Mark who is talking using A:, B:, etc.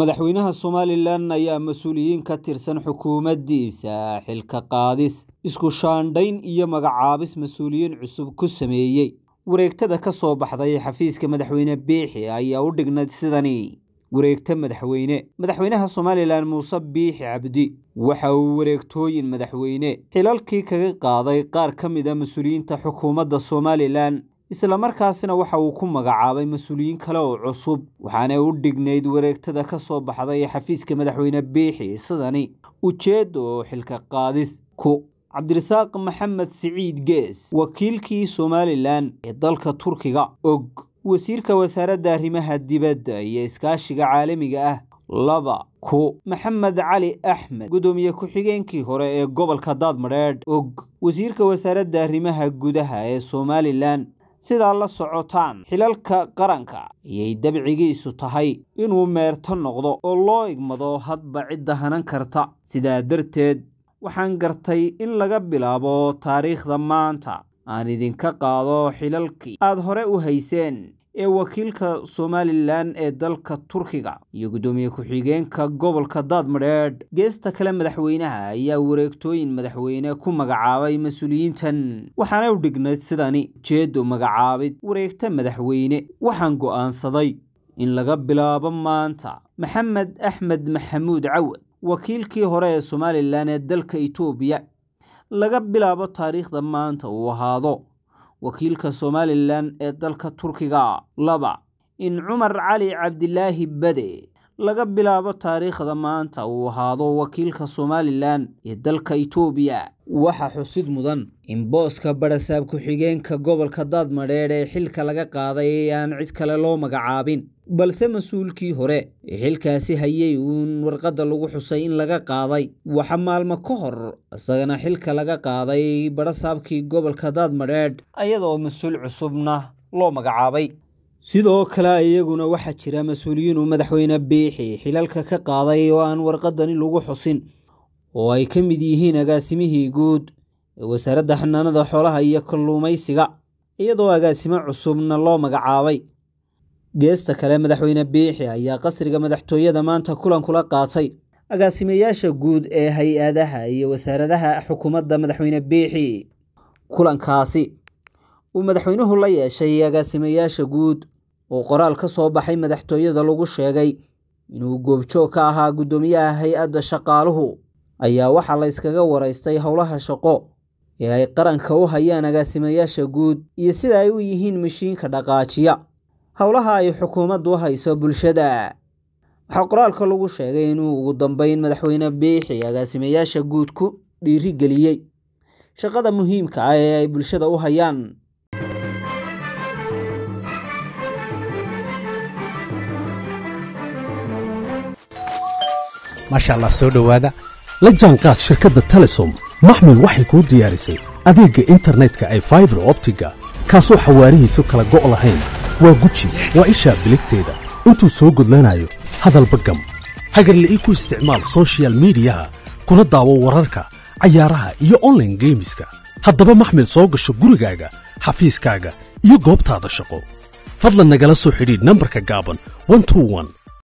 A: madaxweynaha somalilan ayaa mas-uuliyiin ka tirsan xukuumaddiisa xilka qaadis isku shaandhayn iyo magacaabis mas-uuliyiin cusub ku sameeyey wareegtada ka soo baxday xafiiska madaxweyne biixi ayaa u dhignay sidani wareegta madaxweyne madaxweynaha somalilan muuse biixi cabdi waxa uu wareegtooyin madaxweyne xilalkii kaga qaaday qaar ka mid a ah mas-uuliyiinta xukuumadda somalilan islamarkaasina waxa uu ku magacaabay mas-uuliyiin kale oo cusub waxaana u dhignayd wareegtada ka soo baxday xafiiska madaxweyne biixi sidani ujeedda oo xilka qaadis ku cabdirasaaq maxamed siciid gees wakiilkii somalilan ee dalka turkiga og wasiirka wasaaradda arrimaha dibadda iyo iskaashiga caalamiga ah laba ku maxamed cali axmed gudoomiye ku-xigeenkii hore ee gobolka daadmadheedh og wasiirka wasaaradda arrimaha gudaha ee somalilan sidaa la socotaan xilalka qaranka ayay dabcigiisu tahay inuu meerto noqdo oo loo igmado hadba cidda hanan karta sidaa darteed waxaan gartay in laga bilaabo taariikhda maanta aan idinka qaado xilalkii aad hore u hayseen ee wakiilka somalilan ee dalka turkiga iyo guddoomiye ku-xigeenka gobolka daadmadheedh geesta kale madaxweynaha ayaa wareegtooyin madaxweyne ku magacaabay mas-uuliyiintan waxaana u dhignay sidani ujeedo magacaabid wareegta madaxweyne waxaan go'aansaday in laga bilaabo maanta maxamed axmed maxamuud cawad wakiilkii hore ee somalilan ee dalka itoobiya laga bilaabo taariikhda maanta uu ahaado wakiilka somalilan ee dalka turkiga laba in cumar cali cabdilaahi bade laga bilaabo taariikhda maanta uu ahaado wakiilka somalilan ee dalka itoobiya waxa xusid mudan in booska barasaab ku-xigeenka gobolka daadmadheedh ee xilka laga qaaday aan cid kale loo magacaabin balse mas-uulkii hore ee xilkaasi hayay uun warqadda lagu xusay in laga qaaday waxa maalmo ka hor isagana xilka laga qaaday barasaabkii gobolka daadmadheedh iyadoo mas-uul cusubna loo magacaabay sidoo kale iyaguna waxaa jira mas-uuliyiinu madaxweyne biixi xilalka ka qaaday oo aan warqadani lagu xusin oo ay ka mid yihiin agaasimihii guud wasaaradda xanaanada xoolaha iyo kalluumaysiga iyadoo agaasimo cusubna loo magacaabay geesta kale madaxweyne biixi ayaa qasriga madaxtooyada maanta kulan kula qaatay agaasimayaasha guud ee hay-adaha iyo wasaaradaha xukuumadda madaxweyne biixi kulankaasi uu madaxweynuhu la yeeshay agaasimayaasha guud oo qoraal ka soo baxay madaxtooyada lagu sheegay inuu goobjoog ka ahaa guddoomiyaha hay-adda shaqaaluhu ayaa waxaa la yskaga waraystay howlaha shaqo ee ay qaranka u hayaan agaasimayaasha guud iyo sida ay u yihiin mishiinka dhaqaajiya howlaha ay xukuumaddu u hayso bulshada waxaa qoraalka lagu sheegay inuu ugu dambeyn madaxweyne biixi agaasimayaasha guud ku dhiirigeliyey shaqada muhiimka ah ee ay bulshada u hayaan
B: maasha allah soo dhowaada la jaanqaad shirkadda telesom maxmil waxay kuu diyaarisay adeegga internetka ee faibar optiga kaasoo xawaarihiisu kala go' lahayn waa guji waa ishaa biligteeda intuu soo gudlanayo hadalba gam hagarle ii ku isticmaal sochial midiyaha kuna daawo wararka cayaaraha iyo onlaine geemiska haddaba maxmil soo gasho gurigaaga xafiiskaaga iyo goobtaada shaqo fadlan nagala soo xidhiidh nambarka gaaban